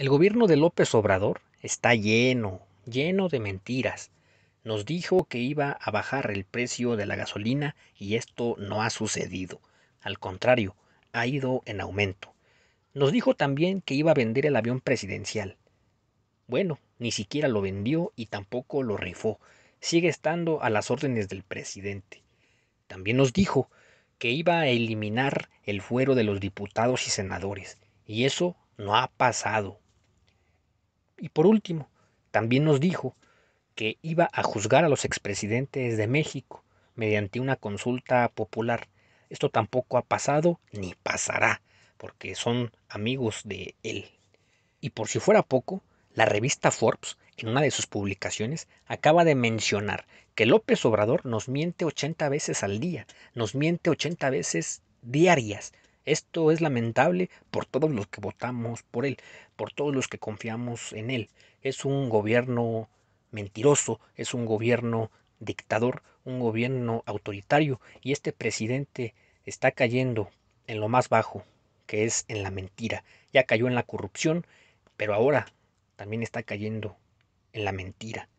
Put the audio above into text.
El gobierno de López Obrador está lleno, lleno de mentiras. Nos dijo que iba a bajar el precio de la gasolina y esto no ha sucedido. Al contrario, ha ido en aumento. Nos dijo también que iba a vender el avión presidencial. Bueno, ni siquiera lo vendió y tampoco lo rifó. Sigue estando a las órdenes del presidente. También nos dijo que iba a eliminar el fuero de los diputados y senadores. Y eso no ha pasado. Y por último, también nos dijo que iba a juzgar a los expresidentes de México mediante una consulta popular. Esto tampoco ha pasado ni pasará, porque son amigos de él. Y por si fuera poco, la revista Forbes, en una de sus publicaciones, acaba de mencionar que López Obrador nos miente 80 veces al día, nos miente 80 veces diarias, esto es lamentable por todos los que votamos por él, por todos los que confiamos en él. Es un gobierno mentiroso, es un gobierno dictador, un gobierno autoritario y este presidente está cayendo en lo más bajo, que es en la mentira. Ya cayó en la corrupción, pero ahora también está cayendo en la mentira.